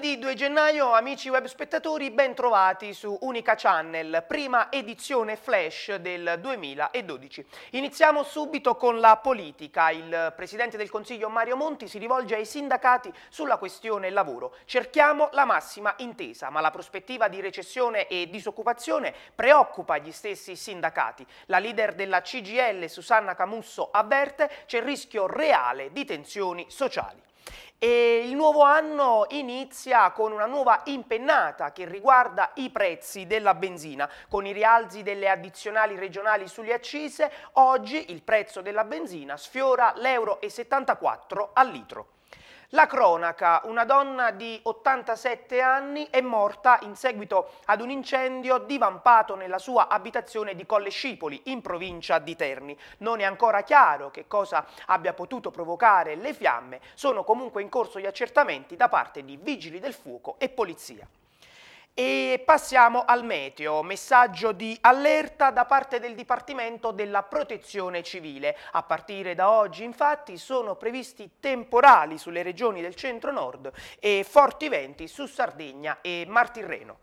Lunedì 2 gennaio, amici web spettatori, ben trovati su Unica Channel, prima edizione flash del 2012. Iniziamo subito con la politica. Il Presidente del Consiglio Mario Monti si rivolge ai sindacati sulla questione lavoro. Cerchiamo la massima intesa, ma la prospettiva di recessione e disoccupazione preoccupa gli stessi sindacati. La leader della CGL, Susanna Camusso, avverte c'è il rischio reale di tensioni sociali. E il nuovo anno inizia con una nuova impennata che riguarda i prezzi della benzina. Con i rialzi delle addizionali regionali sulle accise, oggi il prezzo della benzina sfiora l'euro 74 al litro. La cronaca, una donna di 87 anni è morta in seguito ad un incendio divampato nella sua abitazione di Colle Scipoli, in provincia di Terni. Non è ancora chiaro che cosa abbia potuto provocare le fiamme, sono comunque in corso gli accertamenti da parte di vigili del fuoco e polizia. E passiamo al meteo, messaggio di allerta da parte del Dipartimento della Protezione Civile. A partire da oggi infatti sono previsti temporali sulle regioni del centro-nord e forti venti su Sardegna e Mar Tirreno.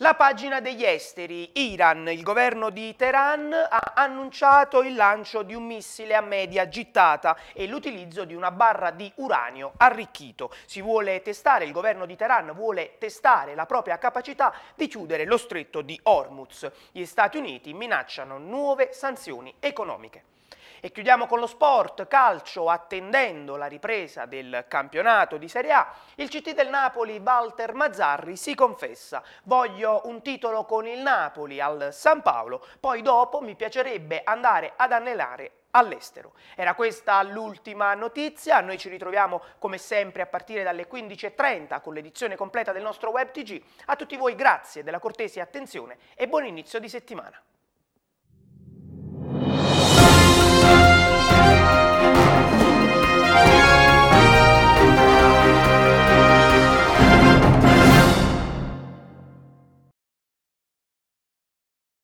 La pagina degli esteri, Iran, il governo di Teheran ha annunciato il lancio di un missile a media gittata e l'utilizzo di una barra di uranio arricchito. Si vuole testare, il governo di Teheran vuole testare la propria capacità di chiudere lo stretto di Hormuz. Gli Stati Uniti minacciano nuove sanzioni economiche. E chiudiamo con lo sport, calcio, attendendo la ripresa del campionato di Serie A, il CT del Napoli Walter Mazzarri si confessa, voglio un titolo con il Napoli al San Paolo, poi dopo mi piacerebbe andare ad annelare all'estero. Era questa l'ultima notizia, noi ci ritroviamo come sempre a partire dalle 15.30 con l'edizione completa del nostro WebTG. A tutti voi grazie della cortese attenzione e buon inizio di settimana.